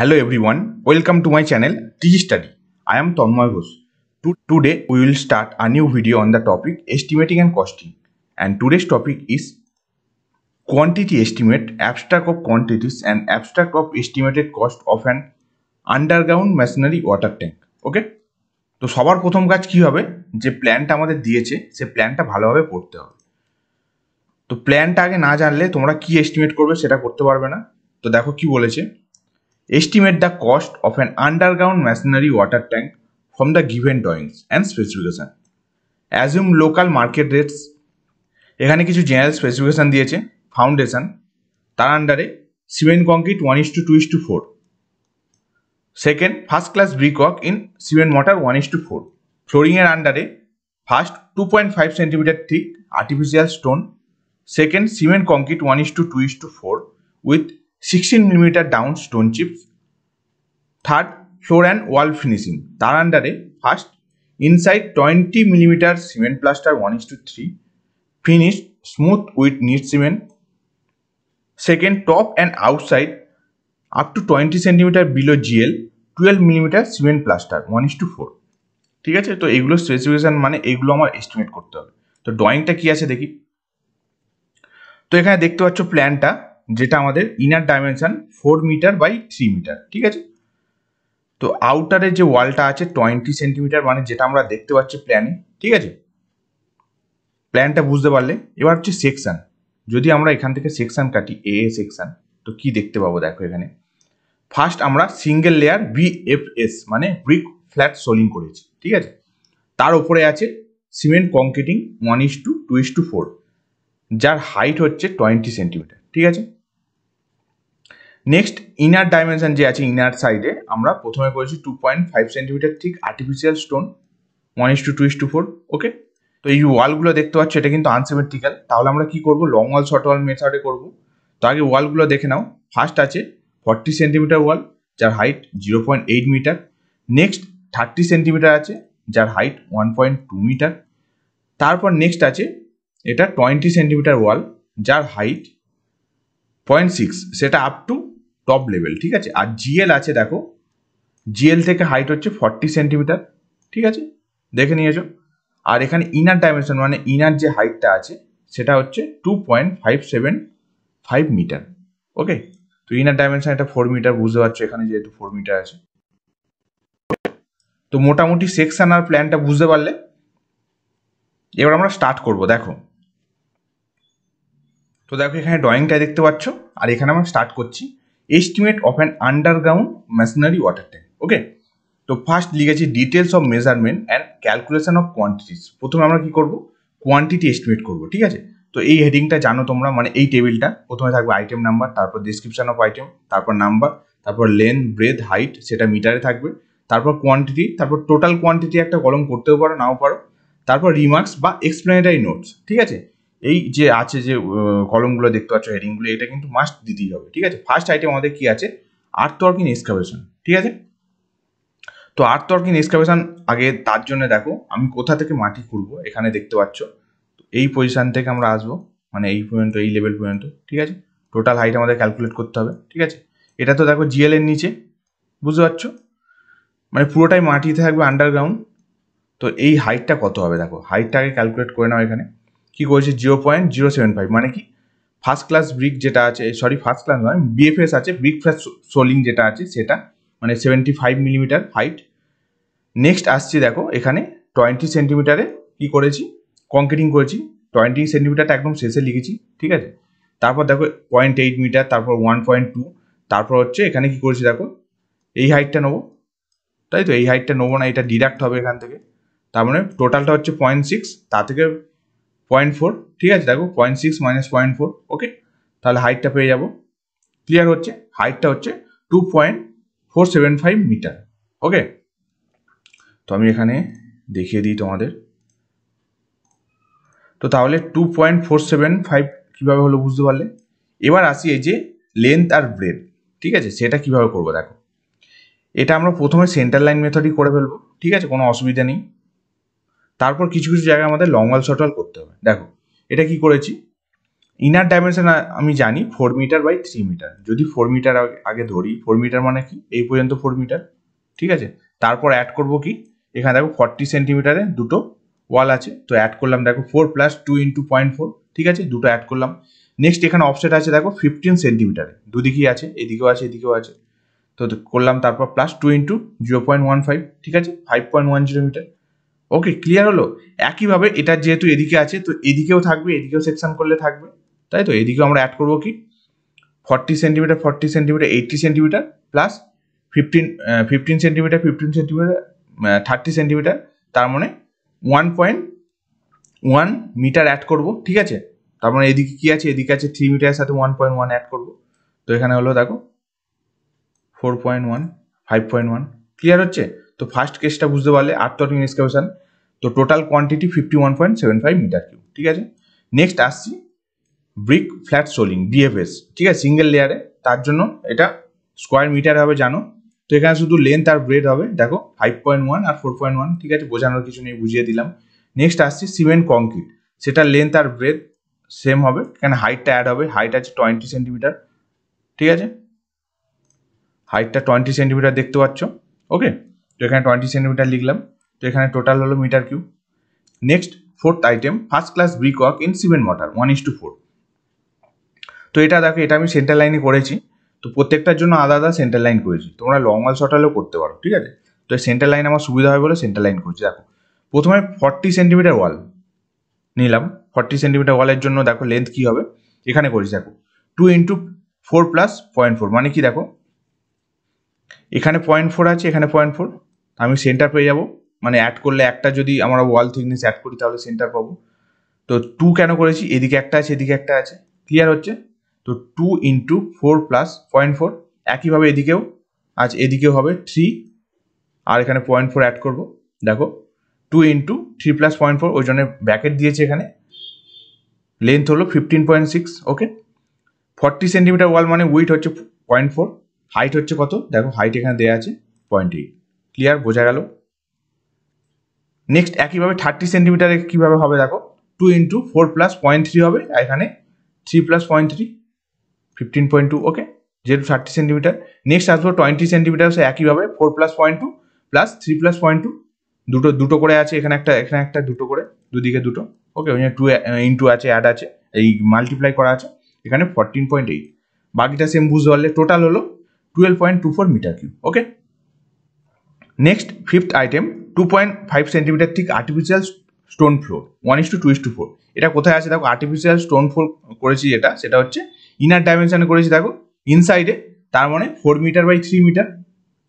Hello everyone, welcome to my channel TG Study. I am Tanmoy Ghosh. To today we will start a new video on the topic estimating and costing. And today's topic is quantity estimate, abstract of quantities and abstract of estimated cost of an underground machinery water tank. Okay? তো সবার প্রথম কাজ কি হবে যে প্ল্যানটা আমাদের দিয়েছে সে প্ল্যানটা ভালোভাবে পড়তে হবে তো প্ল্যানটা আগে না জানলে তোমরা কি এস্টিমেট করবে সেটা করতে পারবে না তো দেখো কি বলেছে Estimate the cost of an underground masonry water tank from the given drawings and specification. Assume local market rates. এখানে কিছু জেনারেল স্পেসিফিকেশান দিয়েছে ফাউন্ডেশন তার আন্ডারে cement concrete one is to two is to four second first class brick in cement mortar one is to four ফ্লোরিংয়ের আন্ডারে first two point five centimetre ঠিক artificial stone second cement concrete one is to two is to four with sixteen millimetre down stone chips. Third floor and wall finishing তার আন্ডারে first inside twenty millimetre cement plaster one is to three finish smooth with NEET cement second top and outside up to twenty centimetre below GL twelve millimetre cement plaster one is to four ঠিক আছে তো এগুলো specification মানে এগুলো আমার estimate করতে হবে তো ড্রয়িংটা কী আছে দেখি তো এখানে দেখতে পাচ্ছ প্ল্যানটা যেটা আমাদের inner dimension four metre by three metre ঠিক আছে তো আউটারের যে ওয়ালটা আছে টোয়েন্টি সেন্টিমিটার মানে যেটা আমরা দেখতে পাচ্ছি প্ল্যানে ঠিক আছে প্ল্যানটা বুঝতে পারলে এবার হচ্ছে সেকশান যদি আমরা এখান থেকে সেকশান কাটি এ এ সেকশান তো কি দেখতে পাবো দেখো এখানে ফার্স্ট আমরা সিঙ্গেল লেয়ার বিএফএস মানে ব্রিক ফ্ল্যাট সোলিং করেছি ঠিক আছে তার উপরে আছে cement concreting one is to two is to four যার হাইট হচ্ছে টোয়েন্টি সেন্টিমিটার ঠিক আছে নেক্সট ইনার ডাইমেনশন যে আছে ইনার সাইডে আমরা প্রথমে করেছি টু পয়েন্ট ফাইভ সেন্টিমিটার ঠিক artificial stone one is to two is to four okay তো এই ওয়ালগুলো দেখতে পাচ্ছি এটা কিন্তু আনসিমেট্রিক্যাল তাহলে আমরা কি করব লং ওয়াল শর্ট ওয়াল মেথডে করব তো আগে ওয়ালগুলো দেখে নাও ফার্স্ট আছে ফর্টি সেন্টিমিটার ওয়াল যার height zero point eight metre next thirty centimetre আছে যার height one point two metre তারপর নেক্সট আছে এটা টোয়েন্টি সেন্টিমিটার ওয়াল যার হাইট পয়েন্ট সিক্স সেটা আপ টু টপ লেভেল ঠিক আছে আর জিএল আছে দেখো জিএল থেকে হাইট হচ্ছে ফর্টি সেন্টিমিটার ঠিক আছে দেখে নিয়েছো আর এখানে ইনার ডাইমেনশন মানে ইনার যে হাইটটা আছে সেটা হচ্ছে two point five seven five metre okay তো ইনার ডাইমেনশন এটা ফোর মিটার বুঝতে পারছো এখানে যেহেতু ফোর মিটার আছে তো মোটামুটি সেকশন আর প্ল্যানটা বুঝতে পারলে এবার আমরা স্টার্ট করব দেখো তো দেখো এখানে ড্রয়িংটা দেখতে পাচ্ছ আর এখানে আমরা স্টার্ট করছি estimate of an underground machinery water tank okay তো ফার্স্ট লিখেছি details of measurement and calculation of quantities প্রথমে আমরা কি করব কোয়ান্টিটি এস্টিমেট করব ঠিক আছে তো এই হেডিংটা জানো তোমরা মানে এই টেবিলটা প্রথমে থাকবে আইটেম নাম্বার তারপর ডিসক্রিপশন অফ আইটেম তারপর নাম্বার তারপর লেন্থ ব্রেথ হাইট সেটা মিটারে থাকবে তারপর কোয়ান্টিটি তারপর টোটাল কোয়ান্টিটি একটা কলম করতেও পারো নাও পারো তারপর রিমার্কস বা এক্সপ্লেনেটারি নোটস ঠিক আছে এই যে আছে যে কলমগুলো দেখতে পাচ্ছ হেডিংগুলো এটা কিন্তু মাস্ট দিতেই হবে ঠিক আছে ফার্স্ট আইটেম আমাদের কি আছে আর্থওয়ার্কিং এক্সকাভেশন ঠিক আছে তো আর্থওয়ার্কিং এক্সকাভেশন আগে তার জন্য দেখো আমি কোথা থেকে মাটি খুঁড়বো এখানে দেখতে পাচ্ছ এই পজিশান থেকে আমরা আসবো মানে এই পর্যন্ত এই লেভেল পর্যন্ত ঠিক আছে টোটাল হাইট আমাদের ক্যালকুলেট করতে হবে ঠিক আছে এটা তো দেখো জিএল এর নিচে বুঝতে পারছো মানে পুরোটাই মাটি থাকবে আন্ডারগ্রাউন্ড তো এই হাইটটা কত হবে দেখো হাইটটাকে ক্যালকুলেট করে নাও এখানে কি করেছে zero point zero seven five মানে কি ফার্স্ট ক্লাস ব্রিক যেটা আছে সরি ফার্স্ট ক্লাস নয় বিএফএস আছে ব্রিক ফ্রেস সোলিং যেটা আছে সেটা মানে seventy five millimetre height next আসছি দেখো এখানে টোয়েন্টি সেন্টিমিটারে কি করেছি কংক্রিটিং করেছি টোয়েন্টি সেন্টিমিটারটা একদম শেষে লিখেছি ঠিক আছে তারপর দেখো পয়েন্ট এইট মিটার তারপর ওয়ান পয়েন্ট টু তারপর হচ্ছে এখানে কি করেছি দেখো এই হাইটটা নেবো তাই তো এই হাইটটা নেবো না এটা ডিডাক্ট হবে এখান থেকে তার মানে টোটালটা হচ্ছে পয়েন্ট সিক্স তা থেকে পয়েন্ট ফোর ঠিক আছে দেখো point six minus point four okay তাহলে হাইটটা পেয়ে যাব ক্লিয়ার হচ্ছে হাইটটা হচ্ছে two point four seven five metre okay তো আমি এখানে দেখিয়ে দিই তোমাদের তো তাহলে two point four seven five কীভাবে হলো বুঝতে পারলে এবার আসি এই যে লেন্থ আর ব্রেড ঠিক আছে সেটা কিভাবে করবো দেখো এটা আমরা প্রথমে সেন্টার লাইন মেথডই করে ফেলবো ঠিক আছে কোনো অসুবিধা নেই তারপর কিছু কিছু জায়গায় আমাদের লং ওয়াল শর্ট ওয়াল করতে হবে দেখো এটা কি করেছি ইনার ডাইমেনশন আমি জানি four metre by three metre যদি ফোর মিটার আগে ধরি ফোর মিটার মানে কি এই পর্যন্ত ফোর মিটার ঠিক আছে তারপর অ্যাড করব কি এখানে দেখো ফর্টি সেন্টিমিটারে দুটো ওয়াল আছে তো অ্যাড করলাম দেখো four plus two into point four ঠিক আছে দুটো অ্যাড করলাম নেক্সট এখানে অফসেট আছে দেখো ফিফটিন সেন্টিমিটারে দুদিকেই আছে এদিকেও আছে এদিকেও আছে তো করলাম তারপর plus two into zero point one five ঠিক আছে five point one zero metre okay clear হলো একইভাবে এটা যেহেতু এদিকে আছে তো এদিকেও থাকবে এদিকেও সেকশন করলে থাকবে তাই তো এদিকেও আমরা অ্যাড করবো কি forty centimetre forty centimetre eighty centimetre plus fifteen fifteen centimetre fifteen centimetre thirty centimetre তার মানে one point one metre add করবো ঠিক আছে তার মানে এদিকে কী আছে এদিকে আছে থ্রি মিটারের সাথে ওয়ান পয়েন্ট ওয়ান অ্যাড করবো তো এখানে হলো দেখো four point one five point one clear হচ্ছে তো ফার্স্ট কেসটা বুঝতে পারলে আর্থটিং এক্সকাভেশন তো total quantity fifty one point seven five metre cube ঠিক আছে নেক্সট আসছি ব্রিক ফ্ল্যাট সোলিং ডিএফএস ঠিক আছে সিঙ্গেল লেয়ারে তার জন্য এটা স্কোয়ার মিটার হবে জানো তো এখানে শুধু লেন্থ আর ব্রেড হবে দেখো ফাইভ পয়েন্ট ওয়ান আর ফোর পয়েন্ট ওয়ান ঠিক আছে বোঝানোর কিছু নেই বুঝিয়ে দিলাম নেক্সট আসছি সিমেন্ট কংক্রিট সেটা লেন্থ আর ব্রেথ সেম হবে এখানে হাইটটা অ্যাড হবে হাইট আছে টোয়েন্টি সেন্টিমিটার ঠিক আছে হাইটটা টোয়েন্টি সেন্টিমিটার দেখতে পাচ্ছ ওকে তো এখানে টোয়েন্টি সেন্টিমিটার লিখলাম তো এখানে টোটাল হলো metre cube next fourth item first class brick work in cement mortar one is to four তো এটা দেখো এটা আমি সেন্টার লাইনে করেছি তো প্রত্যেকটার জন্য আলাদা আলাদা সেন্টার লাইন করেছি তোমরা লং ওয়াল শর্ট হলেও করতে পারো ঠিক আছে তো সেন্টার লাইন আমার সুবিধা হয় বলে সেন্টার লাইন করছি দেখো প্রথমে ফর্টি সেন্টিমিটার ওয়াল নিলাম ফর্টি সেন্টিমিটার ওয়ালের জন্য দেখো লেন্থ কী হবে এখানে করেছি দেখো two into four plus point four মানে কি দেখো এখানে পয়েন্ট ফোর আছে এখানে পয়েন্ট ফোর আমি সেন্টার পেয়ে যাব মানে অ্যাড করলে একটা যদি আমরা ওয়াল থিকনেস অ্যাড করি তাহলে সেন্টার পাবো তো টু কেন করেছি এদিকে একটা আছে এদিকে একটা আছে ক্লিয়ার হচ্ছে তো two into four plus point four একইভাবে এদিকেও আজ এদিকেও হবে থ্রি আর এখানে পয়েন্ট ফোর অ্যাড করবো দেখো two into three plus point four ওই জন্য ব্যাকেট দিয়েছে এখানে লেন্থ হলো fifteen point six okay forty centimetre wall মানে উইথ হচ্ছে পয়েন্ট ফোর হাইট হচ্ছে কত দেখো হাইট এখানে দেওয়া আছে পয়েন্ট এইট ক্লিয়ার বোঝা গেল নেক্সট একইভাবে থার্টি সেন্টিমিটারে কীভাবে হবে দেখো two into four plus point three হবে এখানে three plus point three fifteen point two okay যেহেতু থার্টি সেন্টিমিটার নেক্সট আসবো টোয়েন্টি সেন্টিমিটার সে একইভাবে four plus point two plus three plus point two দুটো দুটো করে আছে এখানে একটা এখানে একটা দুটো করে দুদিকে দুটো ওকে ওই টু ইন্টু আছে অ্যাড আছে এই মাল্টিপ্লাই করা আছে এখানে ফোরটিন পয়েন্ট এইট বাকিটা সেম বুঝতে পারলে টোটাল হলো twelve point two four metre cube okay next fifth item two point five centimetre ঠিক artificial stone floor one is to two is to four এটা কোথায় আছে দেখো আর্টিফিশিয়াল স্টোন ফ্লোর করেছি যেটা সেটা হচ্ছে ইনার ডাইমেনশানে করেছি দেখো ইনসাইডে তার মানে four metre by three metre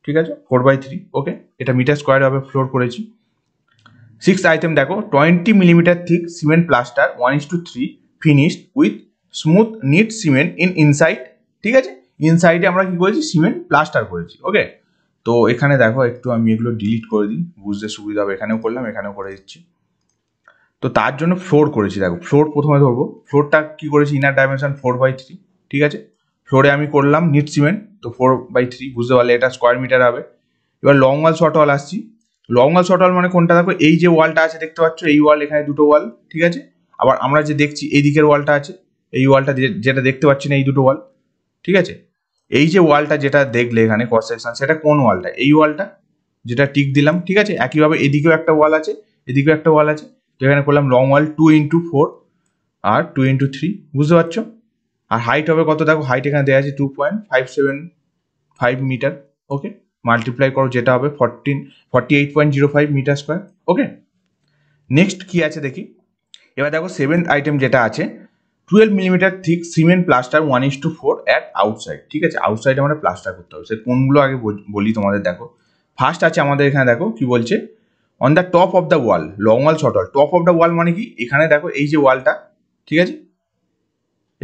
ঠিক আছে ফোর বাই থ্রি ওকে এটা মিটার স্কোয়ার হবে ফ্লোর করেছি সিক্স আইটেম দেখো twenty millimetre thick cement plaster one is to three finished with smooth neat cement in inside ঠিক আছে ইনসাইডে আমরা কি করেছি সিমেন্ট প্লাস্টার করেছি ওকে তো এখানে দেখো একটু আমি এগুলো ডিলিট করে দিই বুঝতে সুবিধা হবে এখানেও করলাম এখানেও করে দিচ্ছি তো তার জন্য ফ্লোর করেছি দেখো ফ্লোর প্রথমে ধরবো ফ্লোরটা কি করেছি inner dimension four by three ঠিক আছে ফ্লোরে আমি করলাম নিট সিমেন্ট তো ফোর বাই থ্রি বুঝতে পারলে এটা স্কোয়ার মিটার হবে এবার লং ওয়াল শর্ট ওয়াল আসছি লং ওয়াল শর্ট ওয়াল মানে কোনটা দেখো এই যে ওয়ালটা আছে দেখতে পাচ্ছ এই ওয়াল এখানে দুটো ওয়াল ঠিক আছে আবার আমরা যে দেখছি এই দিকের ওয়ালটা আছে এই ওয়ালটা যেটা দেখতে পাচ্ছি না এই দুটো ওয়াল ঠিক আছে এই যে ওয়ালটা যেটা দেখলে এখানে ক্রস সেটা কোন ওয়ালটা এই ওয়ালটা যেটা টিক দিলাম ঠিক আছে একইভাবে এদিকেও একটা ওয়াল আছে এদিকেও একটা ওয়াল আছে তো এখানে করলাম long wall two into four আর টু ইন্টু থ্রি বুঝতে পারছো আর হাইট হবে কত দেখো হাইট এখানে দেওয়া আছে two point five seven five metre okay multiply করো যেটা হবে fourteen forty eight point zero five metre square okay next কী আছে দেখি এবার দেখো সেভেন্থ আইটেম যেটা আছে twelve millimetre thick cement plaster one is to four at outside ঠিক আছে আউটসাইড আমাদের প্লাস্টার করতে হবে সে কোনগুলো আগে বলি তোমাদের দেখো ফার্স্ট আছে আমাদের এখানে দেখো কি বলছে on the top of the wall long wall short wall top of the wall মানে কি এখানে দেখো এই যে ওয়ালটা ঠিক আছে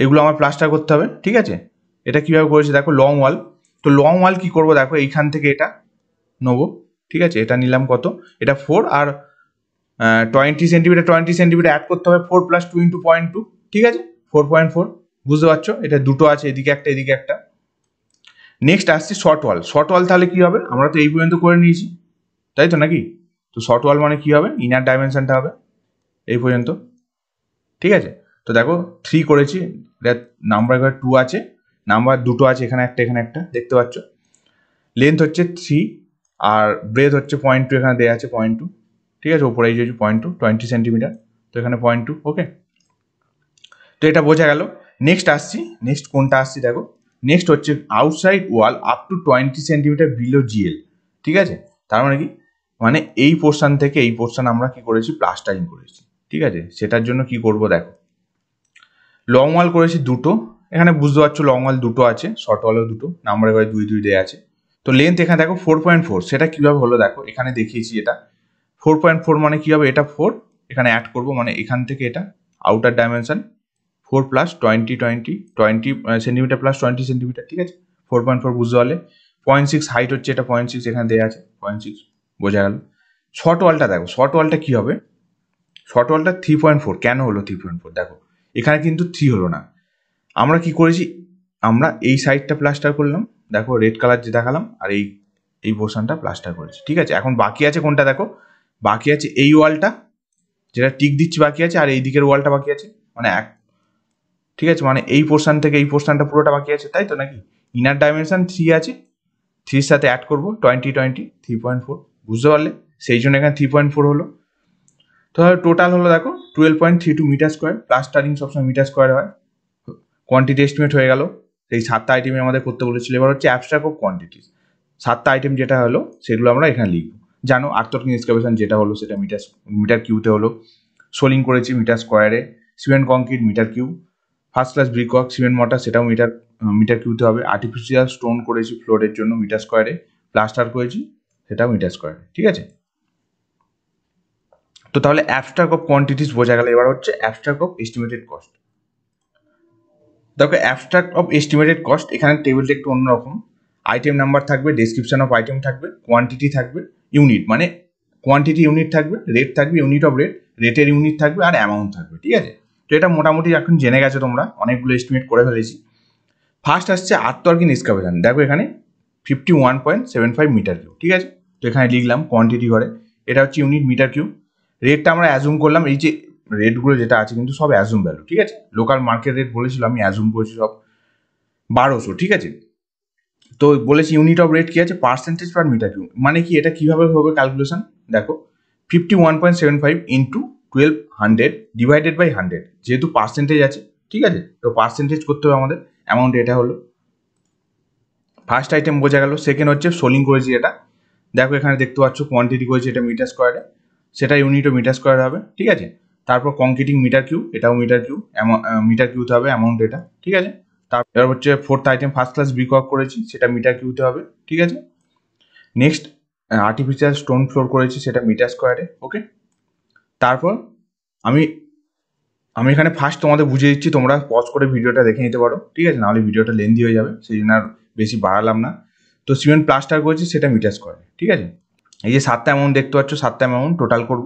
এগুলো আমার প্লাস্টার করতে হবে ঠিক আছে এটা কিভাবে করেছে দেখো লং ওয়াল তো লং ওয়াল কি করব দেখো এইখান থেকে এটা নেবো ঠিক আছে এটা নিলাম কত এটা ফোর আর twenty centimetre twenty centimetre add করতে হবে four plus two into point two ঠিক আছে ফোর পয়েন্ট ফোর বুঝতে পারছো এটা দুটো আছে এদিকে একটা এদিকে একটা নেক্সট আসছি শর্ট ওয়াল শর্ট ওয়াল তাহলে কি হবে আমরা তো এই পর্যন্ত করে নিয়েছি তাই তো নাকি তো শর্ট ওয়াল মানে কি হবে ইনার ডাইমেনশনটা হবে এই পর্যন্ত ঠিক আছে তো দেখো থ্রি করেছি নাম্বার এবার টু আছে নাম্বার দুটো আছে এখানে একটা এখানে একটা দেখতে পাচ্ছ লেন্থ হচ্ছে থ্রি আর ব্রেথ হচ্ছে পয়েন্ট টু এখানে দেওয়া আছে পয়েন্ট টু ঠিক আছে ওপরে এই যে পয়েন্ট টু টোয়েন্টি সেন্টিমিটার তো এখানে পয়েন্ট টু ওকে তো এটা বোঝা গেল নেক্সট আসছি নেক্সট কোনটা আসছি দেখো নেক্সট হচ্ছে outside wall up to twenty centimetre below GL ঠিক আছে তার মানে কি মানে এই পোর্শন থেকে এই পোর্শন আমরা কি করেছি প্লাস্টারিং করেছি ঠিক আছে সেটার জন্য কি করব দেখো লং ওয়াল করেছি দুটো এখানে বুঝতে পারছো লং ওয়াল দুটো আছে শর্ট ওয়ালও দুটো নাম্বারে করে দুই দুই দেয় আছে তো লেন্থ এখানে দেখো ফোর পয়েন্ট ফোর সেটা কীভাবে হলো দেখো এখানে দেখিয়েছি এটা ফোর পয়েন্ট ফোর মানে কী হবে এটা ফোর এখানে অ্যাড করবো মানে এখান থেকে এটা outer dimension four plus twenty twenty twenty centimetre plus twenty centimetre ঠিক আছে ফোর পয়েন্ট ফোর বুঝতে পারলে পয়েন্ট সিক্স হাইট হচ্ছে এটা পয়েন্ট সিক্স এখানে দেওয়া আছে পয়েন্ট সিক্স বোঝা গেল শর্ট ওয়ালটা দেখো শর্ট ওয়ালটা কী হবে শর্ট ওয়ালটা থ্রি পয়েন্ট ফোর কেন হলো থ্রি পয়েন্ট ফোর দেখো এখানে কিন্তু থ্রি হলো না আমরা কি করেছি আমরা এই সাইডটা প্লাস্টার করলাম দেখো রেড কালার যে দেখালাম আর এই এই পোর্শনটা প্লাস্টার করেছি ঠিক আছে এখন বাকি আছে কোনটা দেখো বাকি আছে এই ওয়ালটা যেটা টিক দিচ্ছি বাকি আছে আর এই দিকের ওয়ালটা বাকি আছে মানে এক ঠিক আছে মানে এই পোর্শান থেকে এই পোর্শানটা পুরোটা বাকি আছে তাই তো নাকি ইনার ডাইমেনশান থ্রি আছে থ্রির সাথে অ্যাড করবো twenty twenty three point four বুঝতে পারলে সেই জন্য এখানে থ্রি পয়েন্ট ফোর হলো তাহলে টোটাল হলো দেখো twelve point three two metre square plastering সবসময় মিটার স্কোয়ার হয় কোয়ান্টিটি এস্টিমেট হয়ে গেল সেই সাতটা আইটেমে আমাদের করতে বলেছিল এবার হচ্ছে অ্যাবস্ট্রাক্ট অফ কোয়ান্টিটিস সাতটা আইটেম যেটা হলো সেগুলো আমরা এখানে লিখব জানো আর্থর্কিং এক্সকাভেশন যেটা হলো সেটা মিটার মিটার কিউতে হলো সোলিং করেছি মিটার স্কোয়ারে cement concrete metre cu first class brick work cement mortar সেটাও মিটার মিটার কিউতে হবে আর্টিফিশিয়াল স্টোন করেছি ফ্লোরের জন্য মিটার স্কোয়ারে প্লাস্টার করেছি সেটাও মিটার স্কোয়ারে ঠিক আছে তো তাহলে অ্যাবস্ট্রাক অফ কোয়ান্টিটিস বোঝা গেল এবার হচ্ছে অ্যাবস্ট্রাক অফ এস্টিমেটেড কস্ট দেখো অ্যাবস্ট্রাক্ট অফ এস্টিমেটেড কস্ট এখানে টেবিলটা একটু অন্যরকম আইটেম নাম্বার থাকবে ডেসক্রিপশন অফ আইটেম থাকবে কোয়ান্টিটি থাকবে ইউনিট মানে কোয়ান্টিটি ইউনিট থাকবে রেট থাকবে ইউনিট অফ রেট রেটের ইউনিট থাকবে আর অ্যামাউন্ট থাকবে ঠিক আছে তো এটা মোটামুটি এখন জেনে গেছো তোমরা অনেকগুলো এস্টিমেট করে ফেলেছি ফার্স্ট আসছে আত্মর্গিন এক্সকাভেশন দেখো এখানে fifty one point seven five metre cu ঠিক আছে তো এখানে লিখলাম কোয়ান্টিটি করে এটা হচ্ছে ইউনিট মিটার কিউ রেটটা আমরা অ্যাজুম করলাম এই যে রেটগুলো যেটা আছে কিন্তু সব অ্যাজুম ভ্যালু ঠিক আছে লোকাল মার্কেট রেট বলেছিল আমি অ্যাজুম করেছি সব বারোশো ঠিক আছে তো বলেছি ইউনিট অফ রেট কী আছে পার্সেন্টেজ পার মিটার কিউ মানে কি এটা কীভাবে হবে ক্যালকুলেশন দেখো fifty one point seven five into twelve hundred divided by hundred যেহেতু পার্সেন্টেজ আছে ঠিক আছে তো পার্সেন্টেজ করতে হবে আমাদের অ্যামাউন্ট এটা হলো ফার্স্ট আইটেম বোঝা গেল সেকেন্ড হচ্ছে সোলিং করেছি এটা দেখো এখানে দেখতে পাচ্ছ কোয়ান্টিটি করেছি এটা মিটার স্কোয়ারে সেটা ইউনিটও মিটার স্কোয়ার হবে ঠিক আছে তারপর কংক্রিটিং মিটার কিউ এটাও মিটার কিউ মিটার কিউতে হবে অ্যামাউন্ট এটা ঠিক আছে তারপর হচ্ছে ফোর্থ আইটেম ফার্স্ট ক্লাস বিক করেছি সেটা মিটার কিউতে হবে ঠিক আছে নেক্সট আর্টিফিশিয়াল স্টোন ফ্লোর করেছি সেটা মিটার স্কোয়ারে ওকে তারপর আমি আমি এখানে ফার্স্ট তোমাদের বুঝিয়ে দিচ্ছি তোমরা পজ করে ভিডিওটা দেখে নিতে পারো ঠিক আছে নাহলে ভিডিওটা লেন্দি হয়ে যাবে সেই জন্য আর বেশি বাড়ালাম না তো সিমেন্ট প্লাস্টার করেছি সেটা মিটাস করে ঠিক আছে এই যে সাতটা অ্যামাউন্ট দেখতে পাচ্ছ সাতটা অ্যামাউন্ট টোটাল করব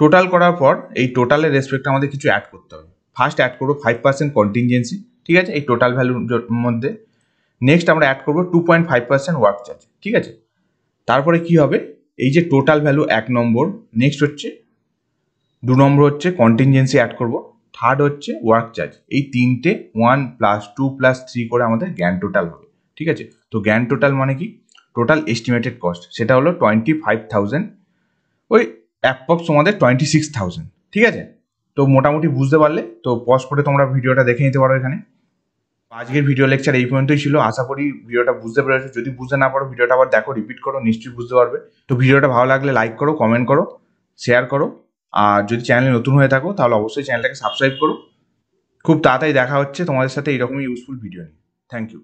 টোটাল করার পর এই টোটালের রেসপেক্টে আমাদের কিছু অ্যাড করতে হবে ফার্স্ট অ্যাড করবো ফাইভ পার্সেন্ট কন্টিনজেন্সি ঠিক আছে এই টোটাল ভ্যালুর মধ্যে নেক্সট আমরা অ্যাড করবো two point five percent work charge ঠিক আছে তারপরে কি হবে এই যে টোটাল ভ্যালু এক নম্বর নেক্সট হচ্ছে দু নম্বর হচ্ছে কন্টিনজেন্সি অ্যাড করব থার্ড হচ্ছে ওয়ার্ক চার্জ এই তিনটে one plus two plus three করে আমাদের গ্যান টোটাল হবে ঠিক আছে তো গ্যান টোটাল মানে কি টোটাল এস্টিমেটেড কস্ট সেটা হলো টোয়েন্টি ফাইভ থাউজেন্ড ওই অ্যাপ্রক্স তোমাদের টোয়েন্টি সিক্স থাউজেন্ড ঠিক আছে তো মোটামুটি বুঝতে পারলে তো পজ করে তোমরা ভিডিওটা দেখে নিতে পারো এখানে আজকের ভিডিও লেকচার এই পর্যন্তই ছিল আশা করি ভিডিওটা বুঝতে পেরেছো যদি বুঝতে না পারো ভিডিওটা আবার দেখো রিপিট করো নিশ্চয়ই বুঝতে পারবে তো ভিডিওটা ভালো লাগলে লাইক করো কমেন্ট করো শেয়ার করো আর যদি চ্যানেলে নতুন হয়ে থাকো তাহলে অবশ্যই চ্যানেলটাকে সাবস্ক্রাইব করো খুব তাড়াতাড়ি দেখা হচ্ছে তোমাদের সাথে এরকমই ইউজফুল ভিডিও নিয়ে থ্যাংক ইউ